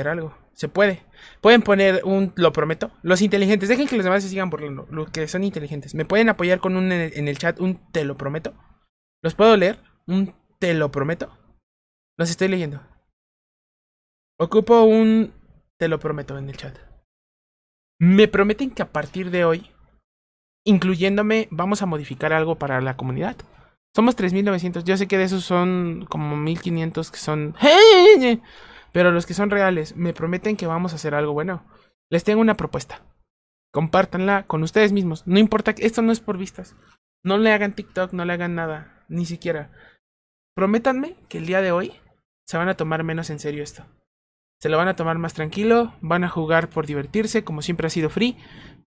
algo. Se puede. Pueden poner un, lo prometo. Los inteligentes, dejen que los demás se sigan por Los que son inteligentes. ¿Me pueden apoyar con un en el, chat un te lo prometo? ¿Los puedo leer? ¿Un te lo prometo? Los estoy leyendo. Ocupo un te lo prometo en el chat. Me prometen que a partir de hoy, incluyéndome, vamos a modificar algo para la comunidad. Somos 3.900. Yo sé que de esos son como 1.500 que son... Pero los que son reales me prometen que vamos a hacer algo bueno. Les tengo una propuesta. Compártanla con ustedes mismos. No importa que esto no es por vistas. No le hagan TikTok, no le hagan nada, ni siquiera. Prométanme que el día de hoy se van a tomar menos en serio esto. Se lo van a tomar más tranquilo, van a jugar por divertirse, como siempre ha sido free.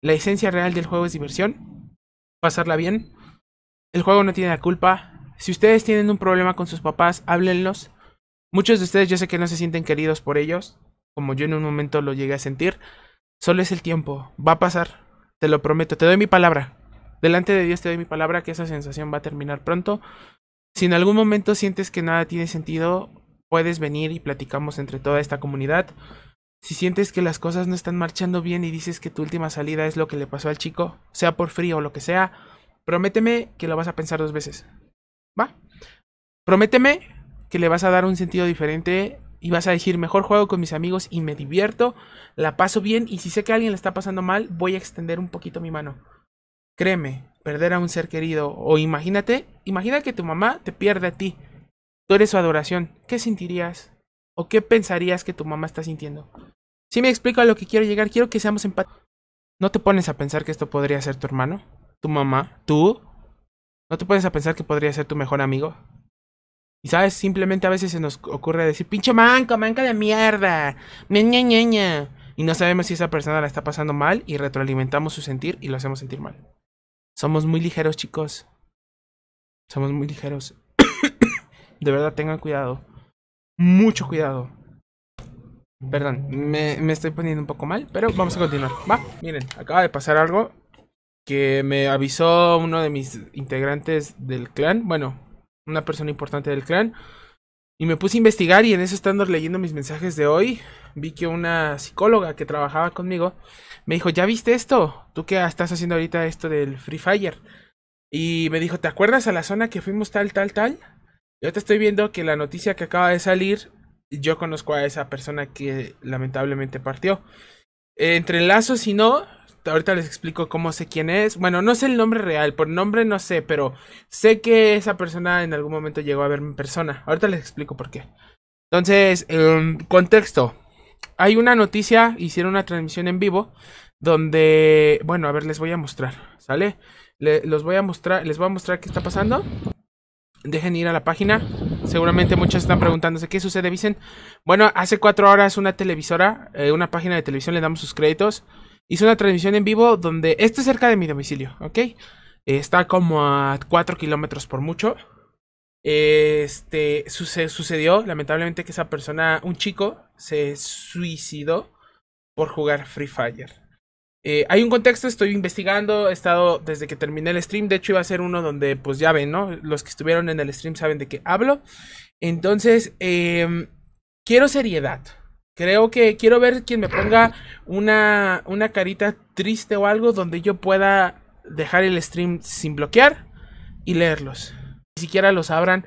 La esencia real del juego es diversión, pasarla bien. El juego no tiene la culpa. Si ustedes tienen un problema con sus papás, háblenlos Muchos de ustedes yo sé que no se sienten queridos por ellos, como yo en un momento lo llegué a sentir. Solo es el tiempo, va a pasar, te lo prometo, te doy mi palabra. Delante de Dios te doy mi palabra que esa sensación va a terminar pronto. Si en algún momento sientes que nada tiene sentido, puedes venir y platicamos entre toda esta comunidad. Si sientes que las cosas no están marchando bien y dices que tu última salida es lo que le pasó al chico, sea por frío o lo que sea, prométeme que lo vas a pensar dos veces. ¿Va? Prométeme que le vas a dar un sentido diferente y vas a decir, mejor juego con mis amigos y me divierto, la paso bien y si sé que alguien le está pasando mal, voy a extender un poquito mi mano. Créeme, perder a un ser querido o imagínate, imagina que tu mamá te pierde a ti. Tú eres su adoración. ¿Qué sentirías o qué pensarías que tu mamá está sintiendo? Si me explico a lo que quiero llegar, quiero que seamos empáticos. ¿No te pones a pensar que esto podría ser tu hermano? ¿Tu mamá? ¿Tú? ¿No te pones a pensar que podría ser tu mejor amigo? Y sabes, simplemente a veces se nos ocurre decir, pinche manco, manca de mierda, ña, ña, ña, Y no sabemos si esa persona la está pasando mal y retroalimentamos su sentir y lo hacemos sentir mal. Somos muy ligeros, chicos. Somos muy ligeros. de verdad, tengan cuidado. Mucho cuidado. Perdón, me, me estoy poniendo un poco mal, pero vamos a continuar. Va, miren, acaba de pasar algo que me avisó uno de mis integrantes del clan. Bueno, una persona importante del clan. Y me puse a investigar y en eso estando leyendo mis mensajes de hoy, vi que una psicóloga que trabajaba conmigo me dijo, ¿ya viste esto? ¿Tú qué estás haciendo ahorita esto del Free Fire? Y me dijo, ¿te acuerdas a la zona que fuimos tal, tal, tal? Yo te estoy viendo que la noticia que acaba de salir, yo conozco a esa persona que lamentablemente partió. Entre lazos y no, ahorita les explico cómo sé quién es. Bueno, no sé el nombre real, por nombre no sé, pero sé que esa persona en algún momento llegó a verme en persona. Ahorita les explico por qué. Entonces, em, contexto. Hay una noticia, hicieron una transmisión en vivo donde, bueno, a ver, les voy a mostrar, ¿sale? los voy a mostrar, les voy a mostrar qué está pasando. Dejen ir a la página. Seguramente muchos están preguntándose qué sucede, dicen Bueno, hace cuatro horas una televisora, eh, una página de televisión, le damos sus créditos hice una transmisión en vivo donde esto es cerca de mi domicilio, ¿ok? Está como a 4 kilómetros por mucho. Este sucedió, lamentablemente, que esa persona, un chico, se suicidó por jugar Free Fire. Eh, hay un contexto, estoy investigando, he estado desde que terminé el stream, de hecho iba a ser uno donde pues ya ven, ¿no? Los que estuvieron en el stream saben de qué hablo. Entonces, em, quiero seriedad, Creo que quiero ver quien me ponga una, una carita triste o algo donde yo pueda dejar el stream sin bloquear y leerlos. Ni siquiera los abran.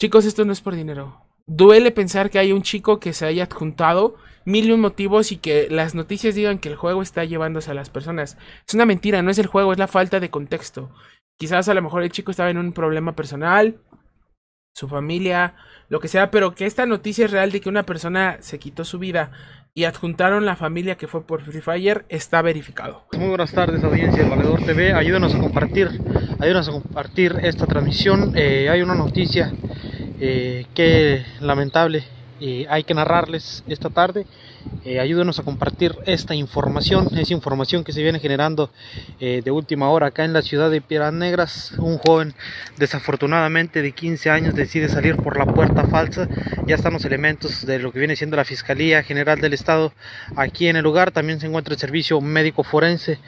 Chicos, esto no es por dinero. Duele pensar que hay un chico que se haya adjuntado mil y un motivos y que las noticias digan que el juego está llevándose a las personas. Es una mentira, no es el juego, es la falta de contexto. Quizás a lo mejor el chico estaba en un problema personal, su familia, lo que sea, pero que esta noticia es real de que una persona se quitó su vida y adjuntaron la familia que fue por Free Fire está verificado. Muy buenas tardes audiencia de Valedor TV, ayúdanos a compartir, ayúdanos a compartir esta transmisión. Eh, hay una noticia eh, que lamentable eh, hay que narrarles esta tarde. Eh, ayúdenos a compartir esta información, es información que se viene generando eh, de última hora acá en la ciudad de Piedras Negras. Un joven desafortunadamente de 15 años decide salir por la puerta falsa. Ya están los elementos de lo que viene siendo la Fiscalía General del Estado aquí en el lugar. También se encuentra el servicio médico forense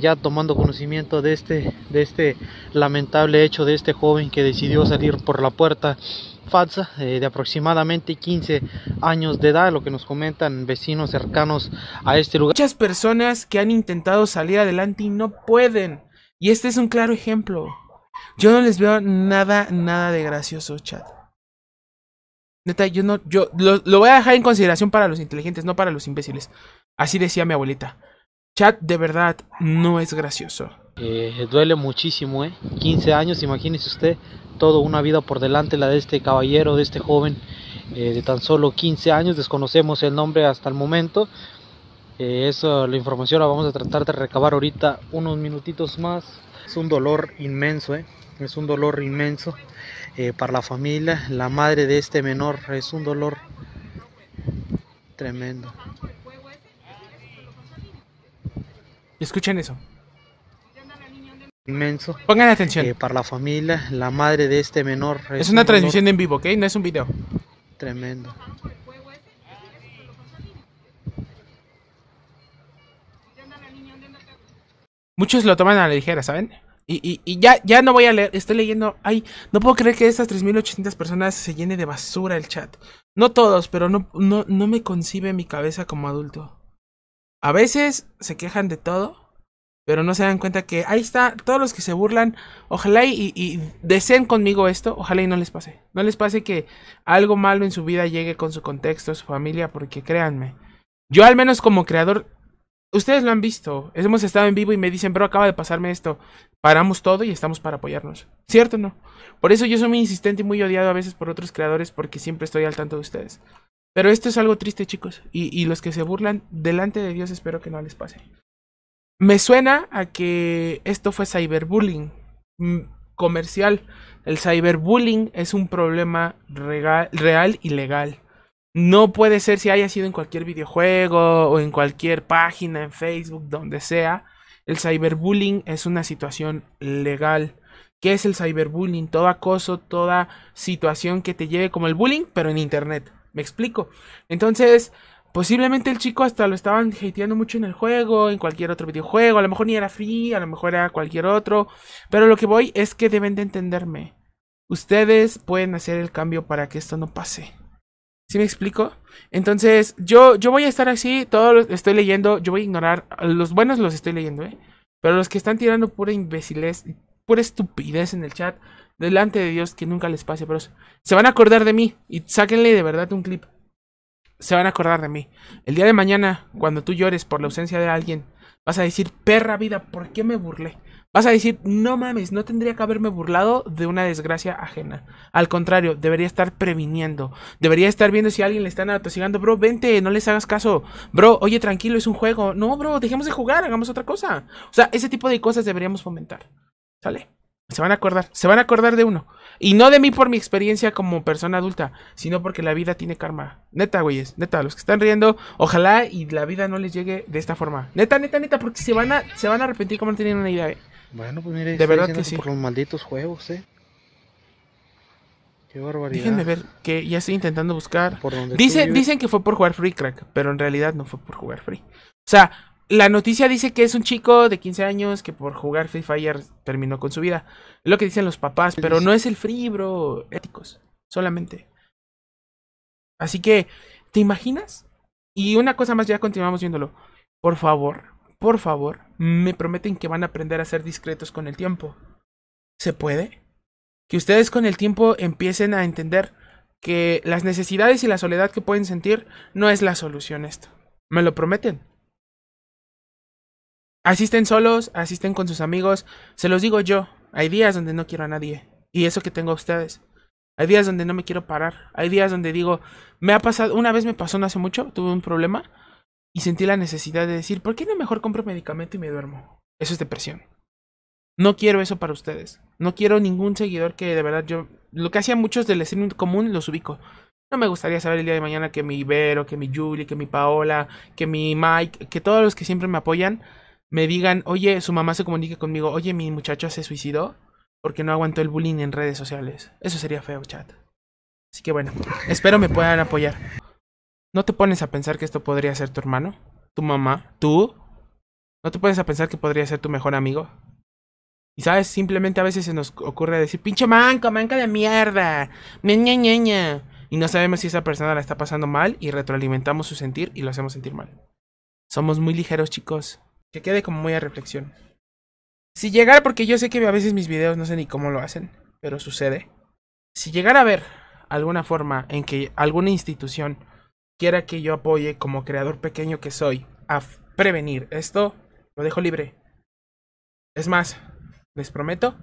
ya tomando conocimiento de este, de este lamentable hecho de este joven que decidió salir por la puerta falsa eh, de aproximadamente 15 años de edad, lo que nos comentan vecinos cercanos a este lugar. Muchas personas que han intentado salir adelante y no pueden. Y este es un claro ejemplo. Yo no les veo nada, nada de gracioso, chat. Neta, yo no, yo lo voy a dejar en consideración para los inteligentes, no para los imbéciles. Así decía mi abuelita. Chat, de verdad, no es gracioso. Eh, duele muchísimo, 15 ¿eh? años, imagínese usted, toda una vida por delante la de este caballero, de este joven eh, de tan solo 15 años, desconocemos el nombre hasta el momento. eso, la información la vamos a tratar de recabar ahorita unos minutitos más. Es un dolor inmenso, ¿eh? es un dolor inmenso para la familia, la madre de este menor, es un dolor tremendo. Escuchen eso inmenso Pongan atención. Eh, para la familia, la madre de este menor. es una transmisión en vivo, ¿ok? No es un video. Tremendo. Muchos lo toman a la ligera, ¿saben? Y, ya, ya no voy a leer, estoy leyendo. Ay, no puedo creer que estas 3.800 personas se llene de basura el chat. No todos, pero no, no, no me concibe mi cabeza como adulto. A veces se quejan de todo pero no se dan cuenta que ahí está, todos los que se burlan, ojalá y, deseen conmigo esto, ojalá y no les pase. No les pase que algo malo en su vida llegue con su contexto, su familia, porque créanme, yo al menos como creador, ustedes lo han visto, hemos estado en vivo y me dicen, bro, acaba de pasarme esto, paramos todo y estamos para apoyarnos, ¿cierto o no? Por eso yo soy muy insistente y muy odiado a veces por otros creadores porque siempre estoy al tanto de ustedes. Pero esto es algo triste chicos, y los que se burlan, delante de Dios espero que no les pase. Me suena a que esto fue cyberbullying mm, comercial. El cyberbullying es un problema real y legal. No puede ser si haya sido en cualquier videojuego o en cualquier página, en Facebook, donde sea. El cyberbullying es una situación legal. ¿Qué es el cyberbullying? Todo acoso, toda situación que te lleve como el bullying, pero en Internet. ¿Me explico? Entonces, Posiblemente el chico hasta lo estaban hateando mucho en el juego, en cualquier otro videojuego. A lo mejor ni era free, a lo mejor era cualquier otro. Pero lo que voy es que deben de entenderme. Ustedes pueden hacer el cambio para que esto no pase. ¿Sí me explico? Entonces, yo, yo voy a estar así, todos los estoy leyendo, yo voy a ignorar. Los buenos los estoy leyendo, ¿eh? Pero los que están tirando pura imbéciles, pura estupidez en el chat, delante de Dios, que nunca les pase, pero se van a acordar de mí y sáquenle de verdad un clip se van a acordar de mí. El día de mañana, cuando tú llores por la ausencia de alguien, vas a decir, perra vida, ¿por qué me burlé? Vas a decir, no mames, no tendría que haberme burlado de una desgracia ajena. Al contrario, debería estar previniendo. Debería estar viendo si a alguien le están atosigando. Bro, vente, no les hagas caso. Bro, oye, tranquilo, es un juego. No, bro, dejemos de jugar, hagamos otra cosa. O sea, ese tipo de cosas deberíamos fomentar. ¿Sale? Se van a acordar, se van a acordar de uno. Y no de mí por mi experiencia como persona adulta, sino porque la vida tiene karma. Neta, güeyes, neta, los que están riendo, ojalá y la vida no les llegue de esta forma. Neta, neta, neta, porque se van a, se van a arrepentir como no tienen una idea. Eh. Bueno, pues mire, de verdad que sí. por los malditos juegos, eh. Qué barbaridad. Déjenme ver que ya estoy intentando buscar. dicen, dicen que fue por jugar Free Crack, pero en realidad no fue por jugar Free. O sea, la noticia dice que es un chico de 15 años que por jugar Free Fire terminó con su vida. Es lo que dicen los papás, pero no es el free, bro. Éticos, solamente. Así que, ¿te imaginas? Y una cosa más, ya continuamos viéndolo. Por favor, por favor, me prometen que van a aprender a ser discretos con el tiempo. ¿Se puede? Que ustedes con el tiempo empiecen a entender que las necesidades y la soledad que pueden sentir no es la solución esto. Me lo prometen. Asisten solos, asisten con sus amigos. Se los digo yo. Hay días donde no quiero a nadie. Y eso que tengo a ustedes. Hay días donde no me quiero parar. Hay días donde digo, me ha pasado, una vez me pasó no hace mucho, tuve un problema y sentí la necesidad de decir, ¿por qué no mejor compro medicamento y me duermo? Eso es depresión. No quiero eso para ustedes. No quiero ningún seguidor que de verdad yo, lo que hacía muchos del streaming común, los ubico. No me gustaría saber el día de mañana que mi Vero que mi Julie, que mi Paola, que mi Mike, que todos los que siempre me apoyan, me digan, oye, su mamá se comunique conmigo, oye, mi muchacho se suicidó porque no aguantó el bullying en redes sociales. Eso sería feo, chat. Así que bueno, espero me puedan apoyar. ¿No te pones a pensar que esto podría ser tu hermano? ¿Tu mamá? ¿Tú? ¿No te pones a pensar que podría ser tu mejor amigo? Y sabes, simplemente a veces se nos ocurre decir, pinche manco, manca de mierda, ña, ña, Y no sabemos si esa persona la está pasando mal y retroalimentamos su sentir y lo hacemos sentir mal. Somos muy ligeros, chicos. Que quede como muy a reflexión. Si llegara, porque yo sé que a veces mis videos no sé ni cómo lo hacen, pero sucede. Si llegara a ver alguna forma en que alguna institución quiera que yo apoye como creador pequeño que soy a prevenir esto, lo dejo libre. Es más, les prometo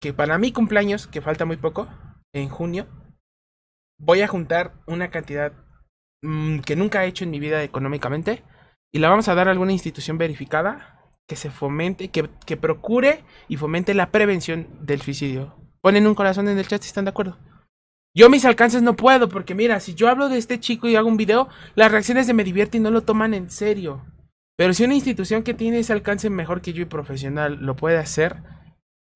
que para mi cumpleaños, que falta muy poco, en junio, voy a juntar una cantidad mm, que nunca he hecho en mi vida económicamente y la vamos a dar a alguna institución verificada que se fomente, que, procure y fomente la prevención del suicidio. Ponen un corazón en el chat si están de acuerdo. Yo mis alcances no puedo, porque mira, si yo hablo de este chico y hago un video, las reacciones de me divierten y no lo toman en serio. Pero si una institución que tiene ese alcance mejor que yo y profesional lo puede hacer,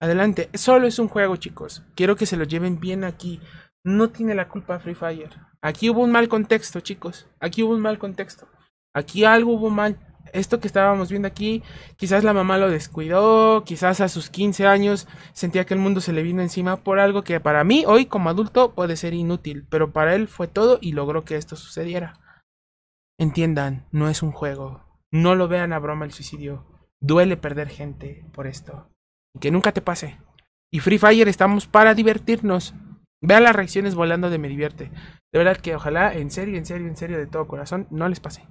adelante. Solo es un juego, chicos. Quiero que se lo lleven bien aquí. No tiene la culpa Free Fire. Aquí hubo un mal contexto, chicos. Aquí hubo un mal contexto. Aquí algo hubo mal. Esto que estábamos viendo aquí, quizás la mamá lo descuidó, quizás a sus 15 años sentía que el mundo se le vino encima por algo que para mí hoy como adulto puede ser inútil, pero para él fue todo y logró que esto sucediera. Entiendan, no es un juego. No lo vean a broma el suicidio. Duele perder gente por esto. Que nunca te pase. Y Free Fire estamos para divertirnos. Vean las reacciones volando de me divierte. De verdad que ojalá, en serio, en serio, en serio, de todo corazón, no les pase.